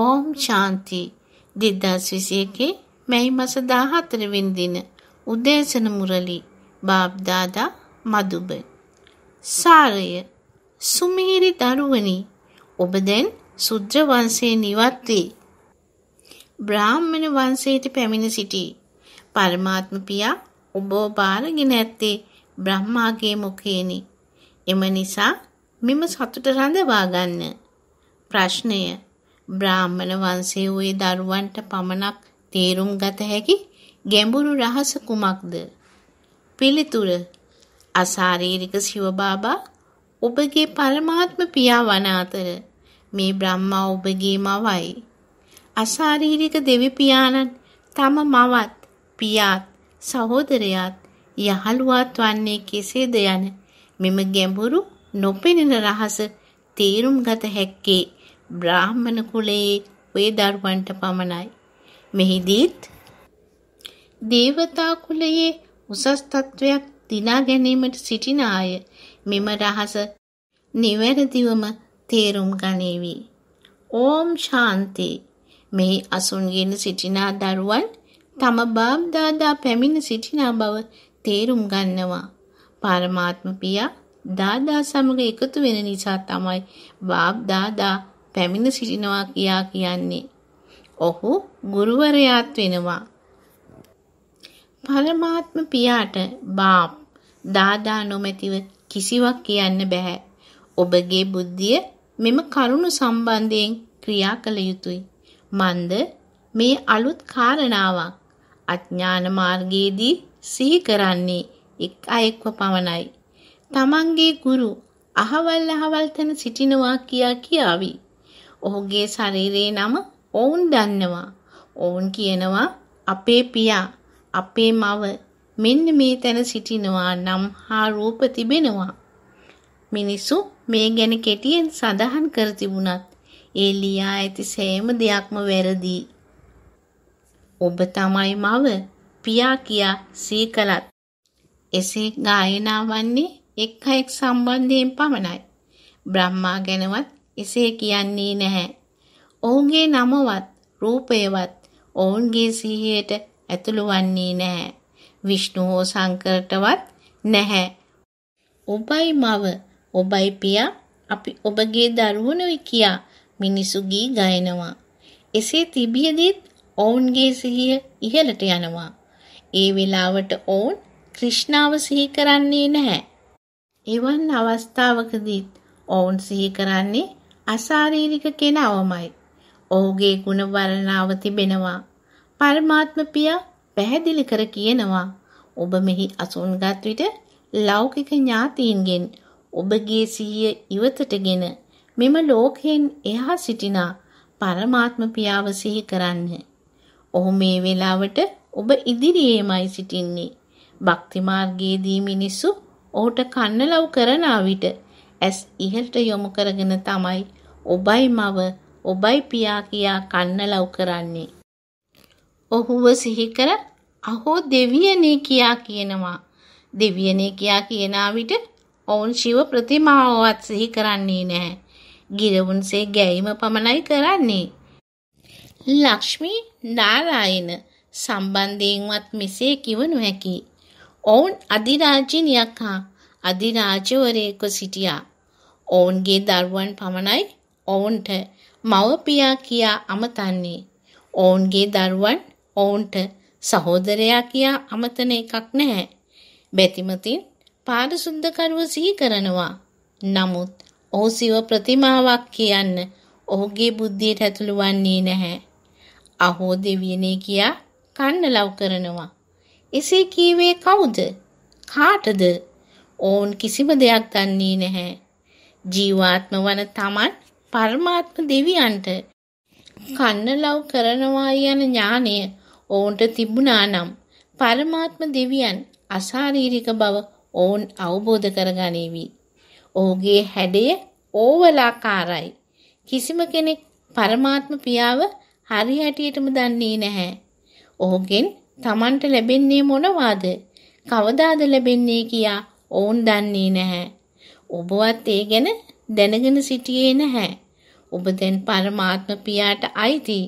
ඕම් ශාන්ති 2021 මැයි මාස 14 වෙනි දින උදේසන මුරලි බාබ් දාදා මදුබ සාරය සුමීරි දරුවනි ඔබ දැන් සුද්‍ර වංශයේ නිවත් වී බ්‍රාහ්මණ වංශයට පැමිණ සිටී පරමාත්ම පියා ඔබව බාරගෙන ඇත්තේ බ්‍රහ්මාගේ මුඛේනි එම නිසා මෙම සතුට රඳවා ගන්න ප්‍රශ්නය බ්‍රාහ්මණ වංශයේ වූ දරුවන්ට පමණක් තේරුම් ගත හැකි ගැඹුරු රහස කුමක්ද? පිළිතුර අසාරීරික ශිව බාබා ඔබගේ පරමාත්ම පියා වන අතර මේ බ්‍රහ්මා ඔබගේ මවයි. අසාරීරික දෙවි පියාණන් තම මවත්, පියාත්, සහෝදරයාත්, යහළුවාත් වන්නේ කෙසේද යන මෙම ගැඹුරු නොපෙනෙන රහස තේරුම් ගත හැක්කේ බ්‍රාහ්මණ කුලයේ ඔය දරුවන්ට පමණයි. මෙහිදීත් දේවතා කුලයේ උසස් තත්වයක් දිනා ගැනීමට සිටින අය මෙම රහස නිවැරදිවම තේරුම් ගනීවි. ඕම් ශාන්ති මෙහි අසුන්ගෙන සිටිනා දරුවන් තම බාබ්දාදා පැමිණ සිටිනා බව තේරුම් ගන්නවා. පරමාත්ම පියා දාදා සමග එකතු වෙන නිසා තමයි බාබ්දාදා පැමිණ සිටිනවා කියා කියන්නේ. ඔහු ගුරුවරයාත් වෙනවා. පරමාත්ම පියාට බාප් දාදා නොමැතිව කිසිවක් කියන්න බෑ. ඔබගේ බුද්ධිය මෙම කරුණු සම්බන්ධයෙන් ක්‍රියා කළ යුතුය. මන්ද මේ අලුත් කාරණාවක් අඥාන මාර්ගයේදී සිහි කරන්නේ එක් අයෙක්ව පමණයි. තමන්ගේ ගුරු අහවල් අහවල් තැන සිටිනවා කියා කියාවි. ඔහුගේ ශරීරයේ නම ඔවුන් දන්නවා. ඔවුන් කියනවා අපේ පියා, අපේ මව මෙන්න මේ තැන සිටිනවා නම් හා රූප තිබෙනවා. මිනිසු මේ ගැන කෙටියෙන් සඳහන් කර තිබුණත් ඒ ලියා ඇති සෑම දෙයක්ම වැරදි. ඔබ තමයි මව පියා කියා සීකලත්. එසේ ගායනා වන්නේ එක් අයෙක් සම්බන්ධයෙන් පමණයි. බ්‍රහ්මා ගැනවත් එසේ කියන්නේ නැහැ. ඔවුන්ගේ නමවත් රූපයවත් ඔවුන්ගේ සිහියට ඇතුළු වන්නේ නැහැ. විෂ්ණු හෝ සංකරටවත් නැහැ. ඔබයි මව, ඔබයි පියා, අපි ඔබගේ දරුවනුයි කියා මිනිසු ගී ගයනවා. එසේ තිබියදීත් ඔවුන්ගේ සිහිය ඉහළට යනවා. ඒ වෙලාවට ඔවුන් කෘෂ්ණාව සිහි කරන්නේ නැහැ. එවන් අවස්ථාවකදීත් ඔවුන් සිහි කරන්නේ අශාරීරික කෙනාවමයි. ඔහුගේ ಗುಣ වර්ණාව තිබෙනවා. පරමාත්ම පියා පැහැදිලි කර කියනවා ඔබ මෙහි අසුන්ගත් විට ලෞකික ඥාතීන්ගෙන් ඔබගේ සිහිය ඉවතටගෙන මෙම ලෝකයෙන් එහා සිටිනා පරමාත්ම පියාව සිහි කරන්න. ඔහු මේ වෙලාවට ඔබ ඉදිරියේමයි සිටින්නේ. භක්ති මාර්ගයේදී මිනිසු ඔහුට කන්නලව් කරනා විට ඇස් ඉහළට යොමු කරගෙන තමයි ඔබයි මව ඔබයි පියා කියා කන්න ලව් කරන්නේ. ඔහුව සිහි කර අහෝ දෙවියනේ කියා කියනවා. දෙවියනේ කියා කියනා විට ඔවුන් ශිව ප්‍රතිමාවවත් සිහි කරන්නේ නැහැ. ගිරවුන්සේ ගැයීම පමණයි කරන්නේ. ලක්ෂ්මී නාරායන සම්බන්ධයෙන්වත් මෙසේ කිව නොහැකි. ඔවුන් අධිරාජ්‍යනියක් හා අධිරාජවරයෙකු සිටියා. ඔවුන්ගේ දරුවන් පමණයි ඔවුන්ට මවපියා කියා අමතන්නේ. ඔවුන්ගේ දරුවන් ඔවුන්ට සහෝදරයා කියා අමතන එකක් නැහැ. බැතිමතින් පාරිසුද්ධකරුව සිහි කරනවා. නමුත් ඔහු සිව ප්‍රතිමාවක් කියන්න ඔහුගේ බුද්ධියට ඇතුළු වන්නේ නැහැ. අහෝ දෙවියනේ කියා කන්න ලව් කරනවා. එසේ කීවේ කවුද? කාටද? ඕන් කිසිම දෙයක් දන්නේ නැහැ. ජීවාත්ම වන තමන් පරමාත්ම දෙවියන්ට කන්නලව් කරනවා යන ඥානය ඔවුන්ට තිබුණා නම් පරමාත්ම දෙවියන් අශාරීරික බව ඔවුන් අවබෝධ කරගනීවි. ඔහුගේ හැඩය ඕවලාකාරයි. කිසිම කෙනෙක් පරමාත්ම පියාව හරි හැටියටම දන්නේ නැහැ. ඔහුගෙන් Tamanට ලැබෙන්නේ මොනවාද? කවදාද ලැබෙන්නේ කියා ඔවුන් දන්නේ නැහැ. ඔබවත් ඒ ගැන දැනගෙන සිටියේ නැහැ. ඔබ දැන් පරමාත්ම පියාට අයිති.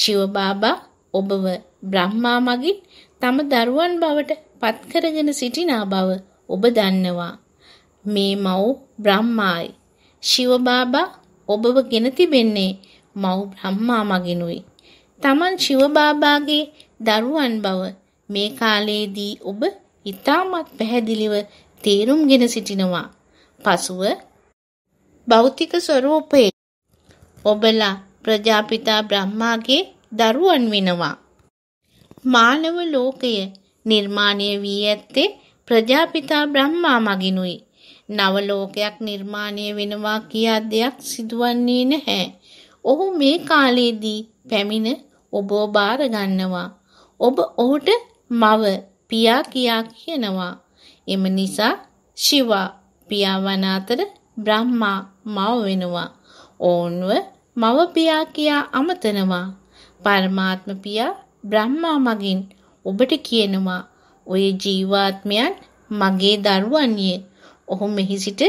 ශිව බාබා ඔබව බ්‍රහ්මා මගින් තම දරුවන් බවට පත් කරගෙන සිටිනා බව ඔබ දන්නවා. මේ මව් බ්‍රහ්මායි. ශිව බාබා ඔබව ගෙන තිබෙන්නේ මව් බ්‍රහ්මා මගිනුයි. Taman ශිව බාබාගේ දරුවන් බව මේ කාලයේදී ඔබ ඊටමත් පැහැදිලිව තේරුම්ගෙන සිටිනවා. පසුව භෞතික ස්වરૂපයේ ඔබලා ප්‍රජාපිතා බ්‍රහ්මාගේ දරුවන් වෙනවා. මානව ලෝකය නිර්මාණය වී ඇත්තේ ප්‍රජාපිතා බ්‍රහ්මා මගිනුයි. නව ලෝකයක් නිර්මාණය වෙනවා කියා දෙයක් සිදුවන්නේ නැහැ. ඔහු මේ කාලයේදී පැමිණ ඔබව බාර ගන්නවා. ඔබ ඔහුට මව පියා කියා කියනවා. එම නිසා ශිවා පියාවන් අතර බ්‍රහ්මා මව වෙනවා. ඕන්ව මව පියා කියා අමතනවා. පරමාත්ම පියා බ්‍රහ්මා මගින් ඔබට කියනවා ඔය ජීවාත්මයන් මගේ දරුවන්ිය. ඔහු මෙහි සිට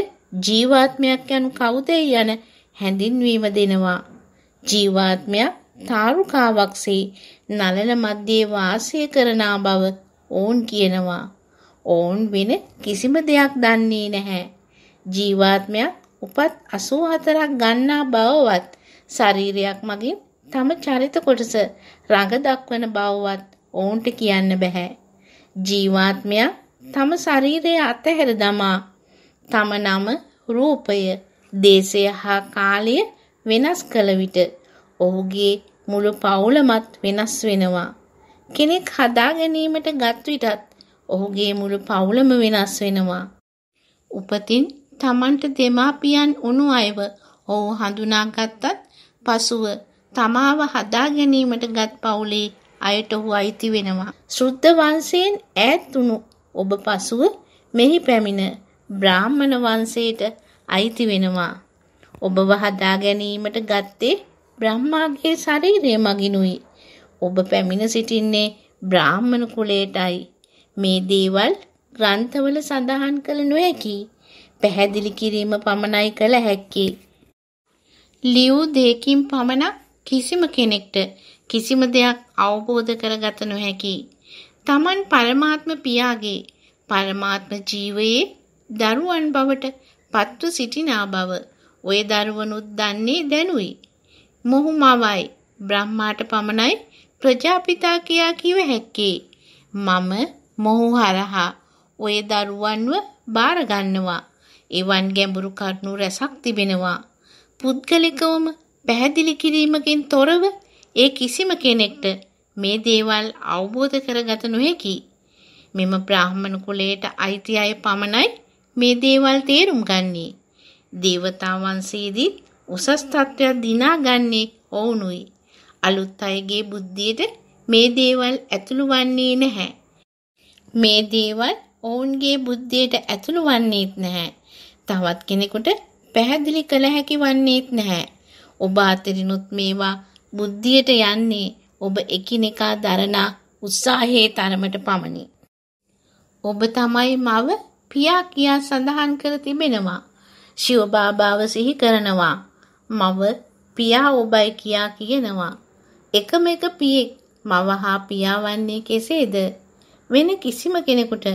ජීවාත්මයක් යනු කවුද යන හැඳින්වීම දෙනවා. ජීවාත්මයක් තාරුකාවක්සේ නලල මැදේ වාසය කරනා බව ඔවුන් කියනවා. ඔවුන් වෙන කිසිම දෙයක් දන්නේ නැහැ. ජීවාත්මයක් උපත් 84ක් ගන්නා බවවත් ශරීරයක් මගින් තම චරිත කොටස රඟ දක්වන බවවත් ඔවුන්ට කියන්න බෑ. ජීවාත්මයක් තම ශරීරය අතහැර දමා තම නම, රූපය, දේශය හා කාලය වෙනස් කළ විට ඔහුගේ මුළු පවුලමත් වෙනස් වෙනවා. කෙනෙක් හදා ගැනීමට ගත් විටත් ඔහුගේ මුළු පවුලම වෙනස් වෙනවා. උපතින් Tamanට දෙමාපියන් උණු අයව ඔහු හඳුනාගත්තත් පසුව තමාව හදා ගැනීමටගත් පවුලේ අයට ඔහු අයිති වෙනවා. ශුද්ධ වංශයෙන් ඈත් වුණු ඔබ පසුව මෙහි පැමිණ බ්‍රාහ්මණ වංශයට අයිති වෙනවා. ඔබව හදා ගැනීමට ගත්තේ බ්‍රහ්මාගේ ශරීරය මගිනුයි. ඔබ පැමිණ සිටින්නේ බ්‍රාහ්මණ කුලයටයි. මේ දේවල් ග්‍රන්ථවල සඳහන් කළ නොහැකි. පැහැදිලි කිරීම පමණයි කළ හැකි. ලියූ දෙයකින් පමණක් කිසිම කෙනෙක්ට කිසිම දෙයක් අවබෝධ කරගත නොහැකි. Taman පරමාත්ම පියාගේ පරමාත්ම ජීවයේ දරුවන් බවට පත්ව සිටිනා බව ඔය දරුවනුත් දන්නේ දැනුයි. මොහු මවයි බ්‍රහ්මාට පමණයි ප්‍රජාපිතා කියා කිව හැක්කේ. මම මොහු හරහා ඔය දරුවන්ව බාරගන්නවා. එවන් ගැඹුරු කරුණු රැසක් තිබෙනවා. පුද්ගලිකවම පැහැදිලි කිරීමකින් තොරව ඒ කිසිම කෙනෙක්ට මේ දේවල් අවබෝධ කරගත නොහැකි. මෙම බ්‍රාහ්මණ කුලයට අයිති අය පමණයි මේ දේවල් තේරුම් ගන්නේ. දේවතා වංශයේදී උසස් තත්ත්වයක් දිනාගන්නේ ඔවුනුයි. අලුත් අයගේ බුද්ධියට මේ දේවල් ඇතුළු වන්නේ නැහැ. මේ දේවල් ඔවුන්ගේ බුද්ධියට ඇතුළු වන්නේත් නැහැ. තවත් කෙනෙකුට පැහැදිලි කළ හැකි වන්නේත් නැහැ. ඔබ අතරිනුත් මේවා බුද්ධියට යන්නේ ඔබ එකිනෙකා දරනා උත්සාහයේ තරමට පමණි. ඔබ තමයි මව පියා කියා සඳහන් කර තිබෙනවා. ශිව බාබාව සිහි කරනවා. මව පියා ඔබයි කියා කියනවා. එකම එක පියෙක් මව හා පියා වන්නේ කෙසේද? වෙන කිසිම කෙනෙකුට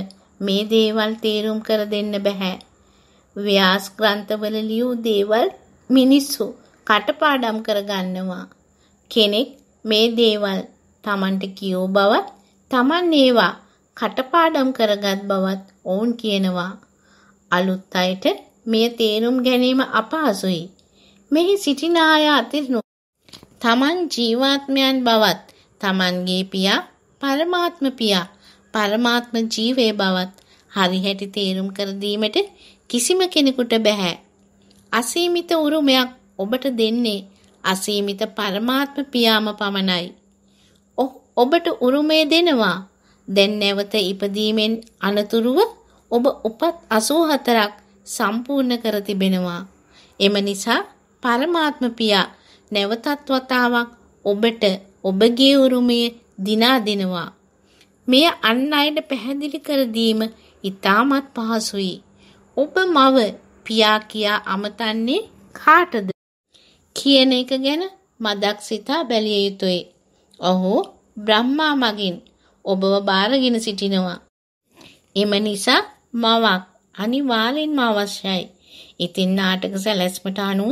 මේ දේවල් තේරුම් කර දෙන්න බෑ. ව්‍යාස් ග්‍රන්ථවල ලියූ දේවල් මිනිස්සු කටපාඩම් කරගන්නවා. කෙනෙක් මේ දේවල් Tamanට කියෝ බවත් Taman ඒවා කටපාඩම් කරගත් බවත් ඔවුන් කියනවා. අලුත් අයට මෙය තේරුම් ගැනීම අපහසුයි. මෙහි සිටින අය අතිනු තමන් ජීවාත්මයන් බවත් තමන්ගේ පියා පරමාත්ම පියා පරමාත්ම ජීවයේ බවත් හරිහැටි තේරුම් කර දීමට කිසිම කෙනෙකුට බෑ. අසීමිත උරුමයක් ඔබට දෙන්නේ අසීමිත පරමාත්ම පියාම පමණයි. ඔබට උරුමය දෙනවා. දැන් නැවත ඉපදීමෙන් අනතුරුව ඔබ උපත් 84ක් සම්පූර්ණ කර තිබෙනවා. එම නිසා පරමාත්ම පියා නැවතත් වතාවක් ඔබට ඔබගේ උරුමය දිනා දෙනවා. මෙය අන් අයට පැහැදිලි කර දීම ඉතාමත් පහසුයි. ඔබ මව පියා කියා අමතන්නේ කාටද? කියන එක ගැන මදක් සිතා බැලිය යුතුය. ඔහු බ්‍රහ්මා මගින් ඔබව බාරගෙන සිටිනවා. එම නිසා මවක් අනිවාර්යෙන්ම අවශ්‍යයි. ඉතින් නාටක සැලැස්මට අනුව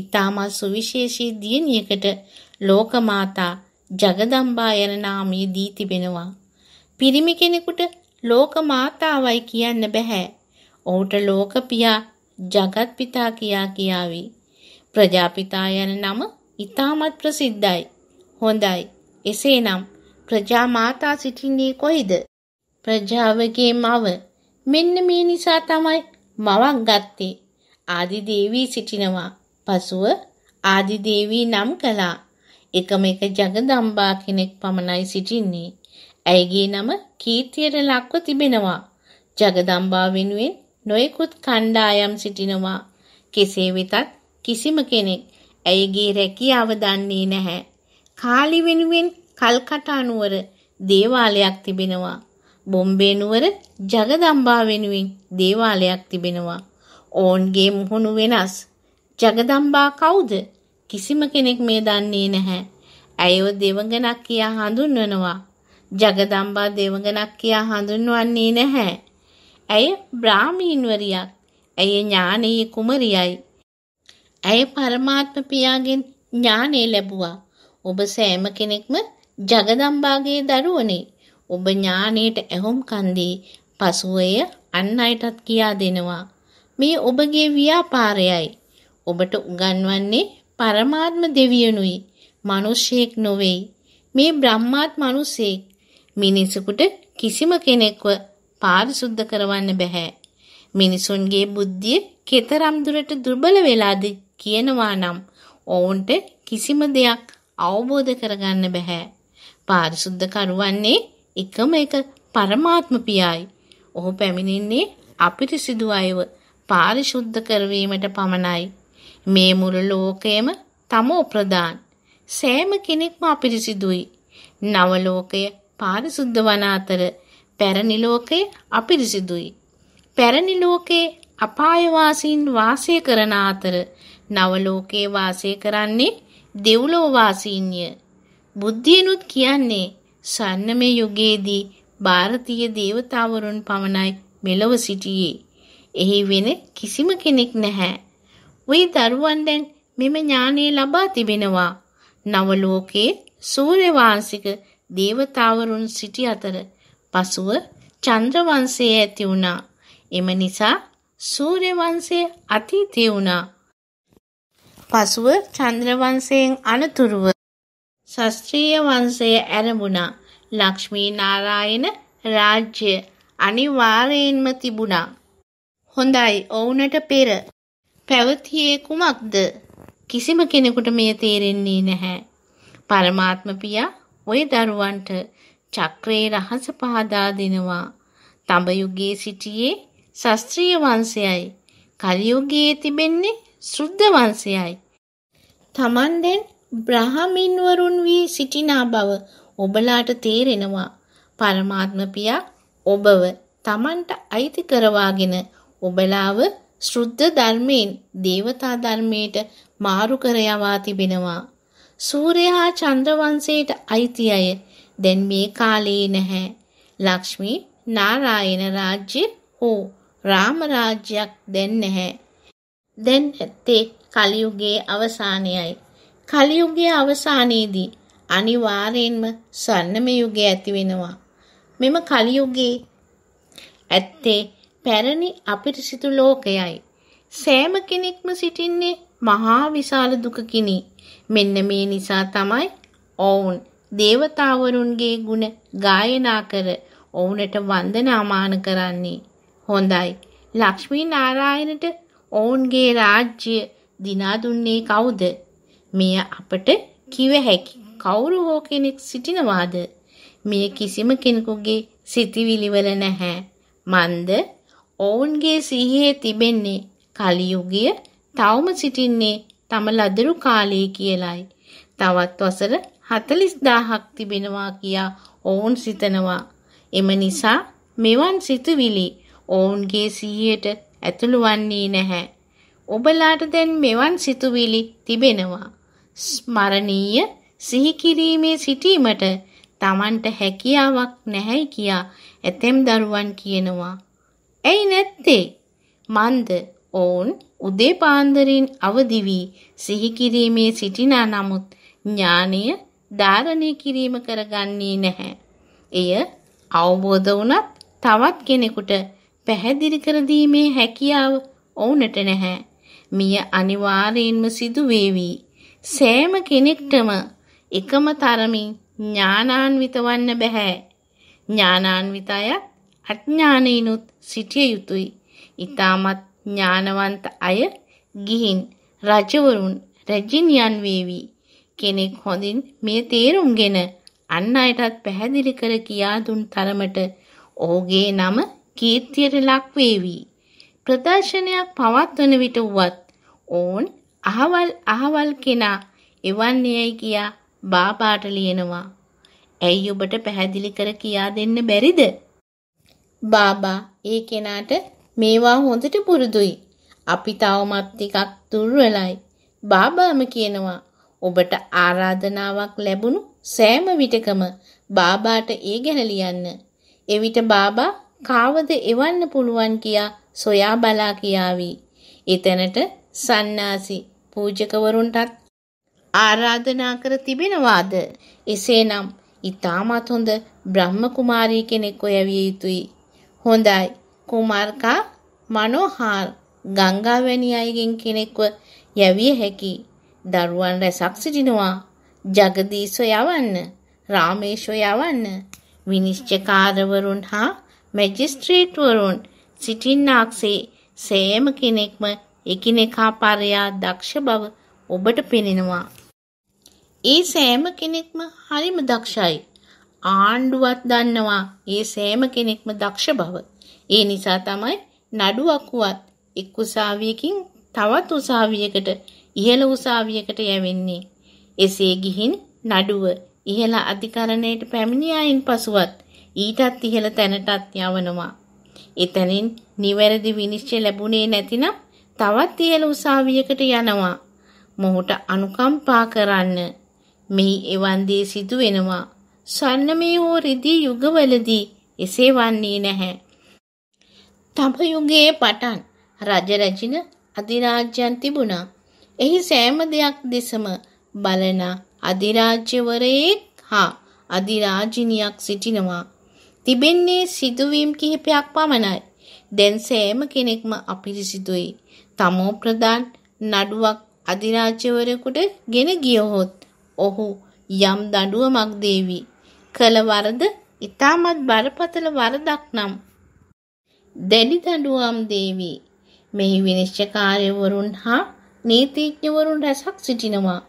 ඉතාමත් සුවිශේෂී දියණියකට ලෝකමාතා ජගදම්බා යන නාමය දී තිබෙනවා. පිරිමි කෙනෙකුට ලෝක මාතාවයි කියන්න බෑ. ඔහුට ලෝක පියා ජගත් පිතා කියා කියාවි. ප්‍රජාපිතා යන නම ඉතාමත් ප්‍රසිද්ධයි. හොඳයි. එසේනම් ප්‍රජා මාතා සිටින්නේ කොයිද? ප්‍රජාවගේ මව. මෙන්න මේ නිසා තමයි මවක් ගත්තේ. ආදි දේවී සිටිනවා. පසුව ආදි දේවී නම් කළා. එකම එක ජගදම්බා කෙනෙක් පමණයි සිටින්නේ. ඇයගේ නම කීර්තියට ලක්ව තිබෙනවා. ජගදම්බා වෙනුවෙන් නොයෙකුත් කණ්ඩායම් සිටිනවා. කෙසේ වෙතත් කිසිම කෙනෙක් ඇයගේ රැකියාව දන්නේ නැහැ. කාලි වෙනුවෙන් කල්කටා නුවර දේවාලයක් තිබෙනවා. බොම්බේ නුවර ජගදම්බා වෙනුවෙන් දේවාලයක් තිබෙනවා. ඕන්ගේ මුහුණු වෙනස්. ජගදම්බා කවුද? කිසිම කෙනෙක් මේ දන්නේ නැහැ. ඇයව දෙවඟනක් කියා හඳුන්වනවා. ජගදම්බා දෙවඟනක් කියා හඳුන්වන්නේ නැහැ. ඇය බ්‍රාහ්මීන්වරියක්. ඇය ඥානීය කුමරියයි. ඇය පරමාත්ම පියාගෙන් ඥානෙ ලැබුවා. ඔබ සෑම කෙනෙක්ම ජගදම්බාගේ දරුවනේ. ඔබ ඥානෙට ඇහුම් කන්දී පසුව එය අන් අයටත් කියා දෙනවා. මේ ඔබගේ ව්‍යාපාරයයි. ඔබට උගන්වන්නේ පරමාත්ම දෙවියනුයි. මිනිසෙක් නොවේයි. මේ බ්‍රහ්මාත් මිනිසෙක්. මිනිසෙකුට කිසිම කෙනෙක්ව පාරිශුද්ධ කරවන්න බෑ. මිනිසුන්ගේ බුද්ධිය කෙතරම් දුරට දුර්බල වෙලාද කියනවා නම් ඔවුන්ට කිසිම දෙයක් අවබෝධ කරගන්න බෑ. පාරිශුද්ධ කරුවන්නේ එකම එක පරමාත්ම පියායි. ඔහු පැමිණින්නේ අපිරිසිදු අයව පාරිශුද්ධ කරවීමට පමණයි. මේ මුළු ලෝකයේම තම ප්‍රධාන සෑම කෙනෙක්ම අපිරිසිදුයි. නව ලෝකය පාරිශුද්ධ වන අතර පැරණි ලෝකයේ අපිරිසිදුයි. පැරණි ලෝකයේ අපාය වාසීන් වාසය කරන අතර නව ලෝකයේ වාසය කරන්නේ දෙව්ලෝ වාසීන්ය. බුද්ධියනුත් කියන්නේ සන්නමේ යුගයේදී ಭಾರತೀಯ දේවතාවරුන් පමණයි මෙලව සිටියේ. එහි වෙන කිසිම කෙනෙක් නැහැ. ওই දරුවන් දැන් මෙම ඥානය ලබා තිබෙනවා. නව ලෝකයේ සූර්ය වංශික දේවතාවරුන් සිටි අතර පසුව චන්ද්‍ර වංශය ඇති වුණා. එම නිසා සූර්ය වංශය අතීතේ වුණා. පසුව චන්ද්‍ර වංශයෙන් අනතුරුව ශාස්ත්‍රීය වංශය ඇරඹුණා. ලක්ෂ්මී නාරායන රාජ්‍ය අනිවාර්යයෙන්ම තිබුණා. හොඳයි ඔවුනට පෙර පැවතියේ කුමක්ද? කිසිම කෙනෙකුට මෙය තේරෙන්නේ නැහැ. පරමාත්ම පියා ඔය දරුවන්ට චක්‍රයේ රහස පහදා දෙනවා. තඹයුගයේ සිටියේ ශාස්ත්‍රීය වංශයයි. කලියුගයේ තිබෙන්නේ ශුද්ධ වංශයයි. Taman den බ්‍රාහමින්වරුන් වී සිටිනා බව ඔබලාට තේරෙනවා. පරමාත්ම පියා ඔබව Tamanට අයිති කරවාගෙන ඔබලාව ශුද්ධ ධර්මයෙන් දේවතා ධර්මයට මාරු කර යවා තිබෙනවා. සූර්යයා චන්ද්‍රවංශයට අයිති අය දැන් මේ කාලේ නැහැ. ලක්ෂ්මී නාරායන රාජ්‍ය හෝ රාම රාජ්‍යයක් දැන් නැහැ. දැන් ඇත්තේ කලියුගයේ අවසානයයි. කලියුගයේ අවසානයේදී අනිවාර්යෙන්ම ස්වර්ණම යුගය ඇති වෙනවා. මෙම කලියුගයේ ඇත්තේ පැරණි අපිරිසිදු ලෝකයයි. සෑම කෙනෙක්ම සිටින්නේ මහා විශාල දුකකිනි. මෙන්න මේ නිසා තමයි ඔවුන් දේවතාවරුන්ගේ ගුණ ගායනා කර ඔවුනට වන්දනාමාන කරන්නේ. හොඳයි. ලක්ෂ්මී නාරායනට ඔවුන්ගේ රාජ්‍ය දිනා දුන්නේ කවුද? මෙය අපට කිව හැකි කවුරු හෝ කෙනෙක් සිටිනවාද? මෙය කිසිම කෙනෙකුගේ සිතවිලිවල නැහැ. මන්ද ඔවුන්ගේ සිහියේ තිබෙන්නේ කලියුගය තවම සිටින්නේ තම ලදරු කාලයේ කියලයි. තවත් වසර 40000ක් තිබෙනවා කියා ඔවුන් සිතනවා. එම නිසා මෙවන් සිතුවිලි ඔවුන්ගේ සිහියට ඇතුළු වන්නේ නැහැ. ඔබලාට දැන් මෙවන් සිතුවිලි තිබෙනවා. ස්මරණීය සිහි කිරීමේ සිටීමට Tamanට හැකියාවක් නැහැයි කියා ඇතැම් දරුවන් කියනවා. ඇයි නැත්තේ? මන්ද ඔවුන් උදේ පාන්දරින් අවදි වී සිහි කිරීමේ සිටිනා නමුත් ඥානය ධාරණය කිරීම කරගන්නේ නැහැ. එය අවබෝධ වුණත් තවත් කෙනෙකුට පැහැදිලි කර දීමේ හැකියාව ඔවුන්ට නැහැ. මිය අනිවාර්යයෙන්ම සිදු වේවි. සෑම කෙනෙක්ටම එකම තරමින් ඥානාන්විත වන්න බෑ. ඥානාන්විත අය අඥානීනුත් සිටිය යුතුයි. ඊටමත් ඥානවන්ත අය ගිහින් රජවරුන් රජිනියන් වේවි කෙනෙක් හොඳින් මේ තේරුම්ගෙන අන් අයටත් පැහැදිලි කර කියා දුන් තරමට ඔහුගේ නම කීර්තියට ලක් වේවි ප්‍රදර්ශනයක් පවත්වන විට වුවත් ඕන් අහවල් අහවල් කෙනා එවන්නේයි කියා බාපාට ලියනවා ඇයි ඔබට පැහැදිලි කර කියා දෙන්න බැරිද බාබා ඒ කෙනාට මේවා හොඳට පුරුදුයි. අපි තවමත් ටිකක් දුර්වලයි. බාබාම කියනවා ඔබට ආරාධනාවක් ලැබුණු සෑම විටකම බාබාට ඒ ගැන ලියන්න. එවිට බාබා කාවද එවන්න පුළුවන් කියා සොයා බලා කියාවි. එතැනට සන්නාසි පූජකවරුන්ටත් ආරාධනා කර තිබෙනවාද? එසේනම් ඊටමත් හොඳ බ්‍රහ්ම කුමාරී කෙනෙක් ඔය විය යුතුයි. හොඳයි. කුමාර්කා මනෝහාර් ගංගා වැනි අයගෙන් කෙනෙක්ව යැවිය හැකි දරුවන් රැසක් සිටිනවා ජගදීස්ව යවන්න රාමේශ්ව යවන්න විනිශ්චකාරවරුන් හා මැජිස්ට්‍රේට්වරුන් සිටින්නාක්සේ සෑම කෙනෙක්ම එකිනෙකා පරයා දක්ෂ බව ඔබට පෙනෙනවා. ඒ සෑම කෙනෙක්ම හරිම දක්ෂයි. ආණ්ඩුවත් දන්නවා ඒ සෑම කෙනෙක්ම දක්ෂ බව. ඒ නිසා තමයි නඩු අකුවත් එක් උසාවියකින් තවත් උසාවියකට ඉහළ උසාවියකට යැවෙන්නේ. එසේ ගිහින් නඩුව ඉහළ අධිකරණයට පැමිණියායින් පසුවත් ඊටත් ඉහළ තැනටත් යවනවා. එතනින් නිවැරදි විනිශ්චය ලැබුණේ නැතිනම් තවත් ඉහළ උසාවියකට යනවා. මොහුට අනුකම්පා කරන්න. මෙහි එවන් දේ සිදු වෙනවා. සන්නමේ හෝ රිදී යුගවලදී එසේ වන්නේ නැහැ. තඹ යුගයේ පටන් රජ රැජින අධිරාජ්‍යයන් තිබුණා. එහි සෑම දෙයක් දෙසම බලන අධිරාජ්‍යවරයෙක් හා අධිරාජිනියක් සිටිනවා. තිබෙන්නේ සිදුවීම් කිහිපයක් පමණයි. දැන් සෑම කෙනෙක්ම අපිරිසිදුයි. තමෝ ප්‍රධාන නඩුවක් අධිරාජ්‍යවරයෙකුට ගෙන ගියහොත් ඔහු යම් දඬුවමක් දේවි. කළ වරද ඊටමත් බරපතල වරදක් නම් දැඩි දඬුවම් දේවි. මෙහි විනිශ්චයකාරවරුන් හා නීතිඥවරුන් රැසක් සිටිනවා.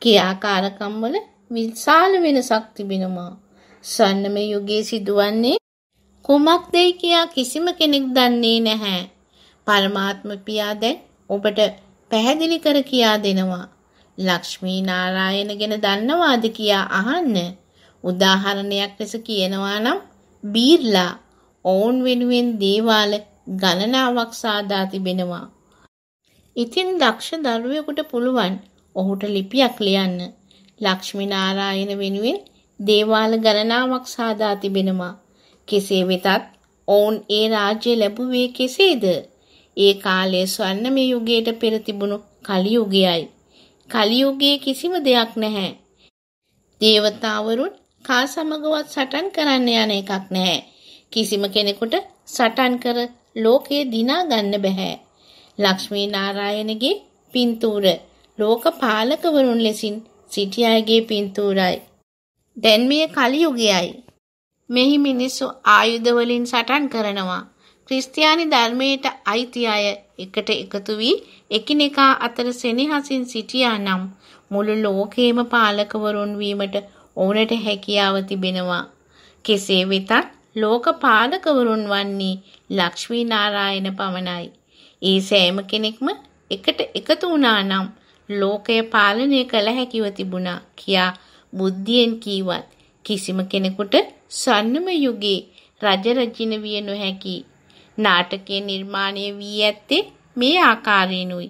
ක්‍රියාකාරකම්වල විශාල වෙනසක් තිබෙනවා. සන්නම යුගයේ සිදුවන්නේ කුමක්දයි කියා කිසිම කෙනෙක් දන්නේ නැහැ. පරමාත්ම පියා දැන් ඔබට පැහැදිලි කර කියා දෙනවා. ලක්ෂ්මී නාරායන ගැන දන්නවාද කියා අහන්න. උදාහරණයක් ලෙස කියනවා නම් බීර්ලා ඔවුන් වෙනුවෙන් දේවාල ගණනාවක් සාදා තිබෙනවා. ඉතින් දක්ෂ දරුවෙකුට පුළුවන් ඔහුට ලිපියක් ලියන්න. ලක්ෂ්මීනාරායන වෙනුවෙන් දේවාල ගණනාවක් සාදා තිබෙනවා. කෙසේ වෙතත් ඔවුන් ඒ රාජ්‍ය ලැබුවේ කෙසේද? ඒ කාලයේ ස්වර්ණමය යුගයට පෙර තිබුණු කලියුගයයි. කලියුගයේ කිසිම දෙයක් නැහැ. දේවතාවරුන් කා සමගවත් සටන් කරන්න යන එකක් නැහැ. කිසිම කෙනෙකුට සටන් කර ලෝකේ දිනා ගන්න බෑ. ලක්ෂ්මී නාරායනගේ පින්තූර ලෝක පාලකවරුන් ලෙසින් සිටියාගේ පින්තූරයි. දැන් මේ කලියුගයයි. මෙහි මිනිස්සු ආයුධ වලින් සටන් කරනවා. ක්‍රිස්තියානි ධර්මයට අයිති අය එකට එකතු වී එකිනෙකා අතර සෙනෙහසින් සිටියා නම් මුළු ලෝකේම පාලකවරුන් වීමට ඔවුනට හැකියාව තිබෙනවා. කෙසේ වෙතත් ලෝක පාදකවරුන් වන්නේ ලක්ෂ්මී නාරායන පමණයි. ඒ සෑම කෙනෙක්ම එකට එකතු වුණා නම් ලෝකය පාලනය කළ හැකිව තිබුණා කියා බුද්ධියෙන් කීවත් කිසිම කෙනෙකුට සන්නම යුගයේ රජ රජින විය නොහැකි නාටකයේ නිර්මාණය වී ඇත්තේ මේ ආකාරයෙන්ුයි.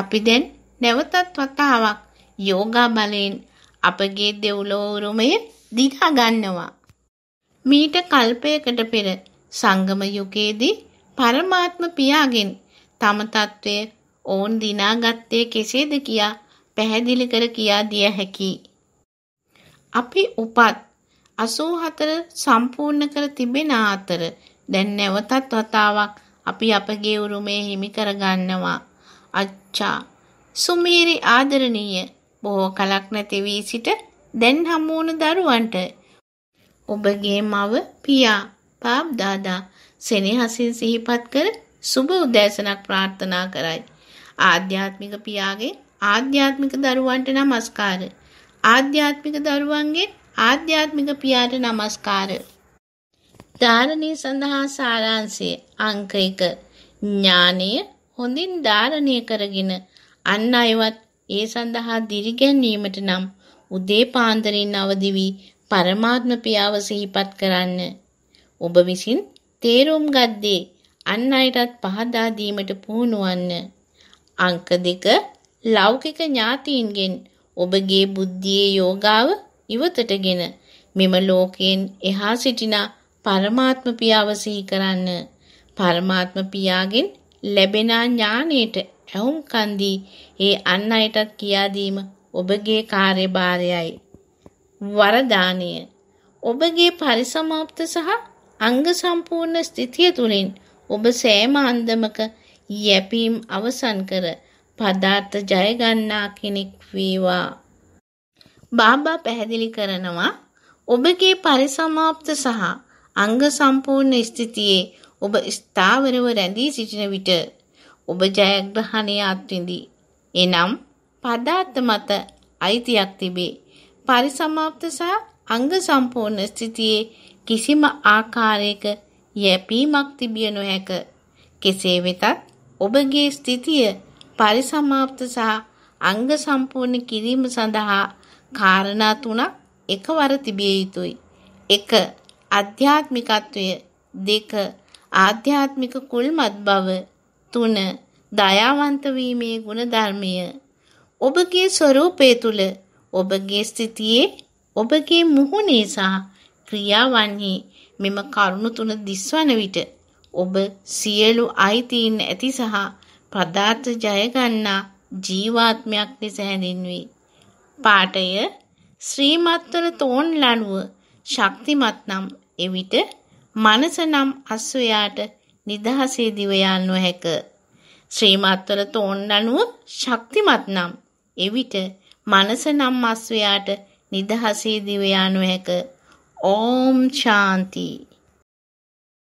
අපි දැන් නැවතත් වතාවක් යෝගා බලයෙන් අපගේ දෙව්ලොව උරුමය දිනා ගන්නවා. මීට කල්පයකට පෙර සංගම යුගයේදී පරමාත්ම පියාගෙන් තම తත්වය ඕන් දිනාගත්තේ කෙසේද කියා පැහැදිලි කර කියා දිය හැකි. අපි උපත් 84 සම්පූර්ණ කර තිබෙන අතර දැන් නැවතත් වතාවක් අපි අපගේ උරුමය හිමි කරගන්නවා. අච්චා සුමීරි ආදරණීය බොහෝ කලක් නැති වී සිට දැන් හමු වුණ දරුවන්ට ඔබගේ මව පියා පාප් දාදා සෙනෙහසින් සිහිපත් කර සුබ උදෑසනක් ප්‍රාර්ථනා කරයි. ආධ්‍යාත්මික පියාගේ ආධ්‍යාත්මික දරුවන්ට නමස්කාර. ආධ්‍යාත්මික දරුවන්ගේ ආධ්‍යාත්මික පියාට නමස්කාර. ධාරණය සඳහා සාරාංශයේ අංක 1 ඥානය හොඳින් ධාරණය කරගෙන අන් අයවත් ඒ සඳහා දිරිගැන්වීමට නම් උදේ පාන්දරින් අවදි වී පරමාත්ම පියාව සිහිපත් කරන්න. ඔබ විසින් තේරුම් ගද්දී අන් අයටත් පහදා දීමට පුහුණුවන්න. අංක දෙක ලෞකික ඥාතීන්ගෙන් ඔබගේ බුද්ධියේ යෝගාව ඉවතටගෙන මෙම ලෝකයෙන් එහා සිටින පරමාත්ම පියාව සිහි කරන්න. පරමාත්ම පියාගෙන් ලැබෙන ඥානයට ඇහුම්කන් දී ඒ අන් අයටත් කියා දීම ඔබගේ කාර්යභාරයයි. වරදානය ඔබගේ පරිසමාප්ත සහ අංග සම්පූර්ණ ස්ථිතිය තුළින් ඔබ සෑම අන්දමක යැපීම් අවසන් කර පදාර්ථ ජයගන්නා කෙනෙක් වේවා. බාබා පැහැදිලි කරනවා ඔබගේ පරිසමාප්ත සහ අංග සම්පූර්ණ ස්ථිතියේ ඔබ ස්ථාවරව රැඳී සිටින විට ඔබ ජයග්‍රහණය අත්විඳී. එනම් පදාර්ථ මත අයිතියක් තිබේ. පරිසමාප්ත සහ අංග සම්පූර්ණ ස්ථිතියේ කිසිම ආකාරයක යැපීමක් තිබිය නොහැක. කෙසේ වෙතත් ඔබගේ ස්ථිතිය පරිසමාප්ත සහ අංග සම්පූර්ණ කිරීම සඳහා කාරණා තුනක් එකවර තිබිය යුතුයි. 1. අධ්‍යාත්මිකත්වය 2. ආධ්‍යාත්මික කුල්මත් බව 3. දයාවන්ත වීමේ ගුණධර්මය ඔබගේ ස්වરૂපය තුල ඔබගේ ස්ථිතියේ ඔබගේ මුහුණේ සහ ක්‍රියාවන්හි මෙම කරුණු තුන දිස්වන විට ඔබ සියලු අයිතීන් ඇති සහ පදාර්ථ ජය ගන්නා ජීවාත්මයක් ලෙස හැඳින්වේ. පාඨය ශ්‍රීමත්වන තෝන් ලණුව ශක්තිමත් නම් එවිට මනස නම් අස්වැයාට නිදහසේ දිව යන්නු හැක. ශ්‍රීමත්වන තෝන් ලණුව ශක්තිමත් නම් එවිට මනස නම් අස්වැයාට නිදහසේ දිව යනු හැක. ඕම් ශාන්තිී